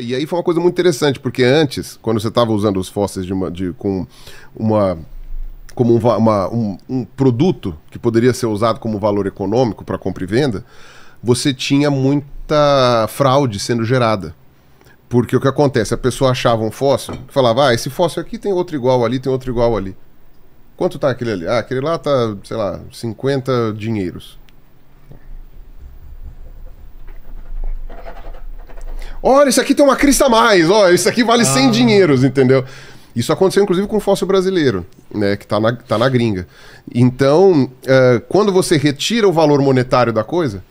E aí foi uma coisa muito interessante, porque antes, quando você estava usando os fósseis de uma, de, com uma como um, uma, um, um, produto que poderia ser usado como valor econômico para compra e venda, você tinha muita fraude sendo gerada. Porque o que acontece? A pessoa achava um fóssil, falava, ah, esse fóssil aqui tem outro igual ali, tem outro igual ali. Quanto tá aquele ali? Ah, aquele lá tá, sei lá, 50 dinheiros. Olha, isso aqui tem uma crista a mais, olha, isso aqui vale 100 ah. dinheiros, entendeu? Isso aconteceu inclusive com o fóssil brasileiro, né, que está na, tá na gringa. Então, uh, quando você retira o valor monetário da coisa,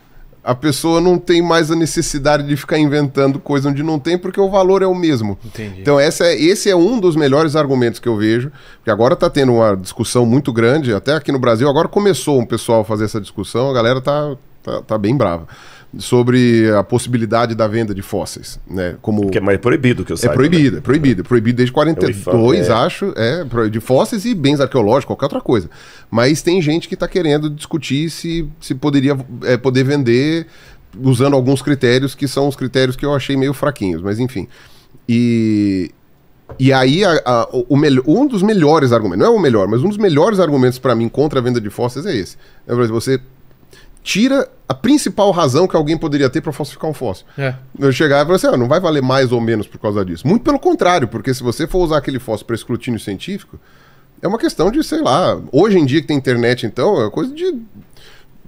a pessoa não tem mais a necessidade de ficar inventando coisa onde não tem, porque o valor é o mesmo. Entendi. Então, essa é, esse é um dos melhores argumentos que eu vejo, porque agora está tendo uma discussão muito grande, até aqui no Brasil, agora começou um pessoal a fazer essa discussão, a galera tá, tá, tá bem brava sobre a possibilidade da venda de fósseis, né? Como que é mais proibido que eu é saiba. É proibido, né? é proibido, é proibido desde 42, é, é acho, é de fósseis e bens arqueológicos, qualquer outra coisa. Mas tem gente que está querendo discutir se se poderia é, poder vender usando alguns critérios que são os critérios que eu achei meio fraquinhos, mas enfim. E e aí, a, a, o, o, um dos melhores argumentos, não é o melhor, mas um dos melhores argumentos para mim contra a venda de fósseis é esse. É, você tira a principal razão que alguém poderia ter para falsificar um fóssil. É. Eu chegar e falar assim, ah, não vai valer mais ou menos por causa disso. Muito pelo contrário, porque se você for usar aquele fóssil para escrutínio científico, é uma questão de, sei lá, hoje em dia que tem internet, então, é coisa de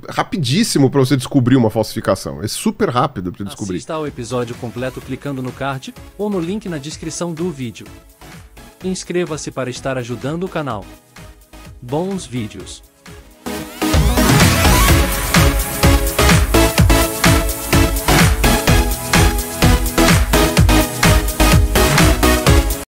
rapidíssimo para você descobrir uma falsificação. É super rápido para descobrir. Assista o episódio completo clicando no card ou no link na descrição do vídeo. Inscreva-se para estar ajudando o canal. Bons vídeos.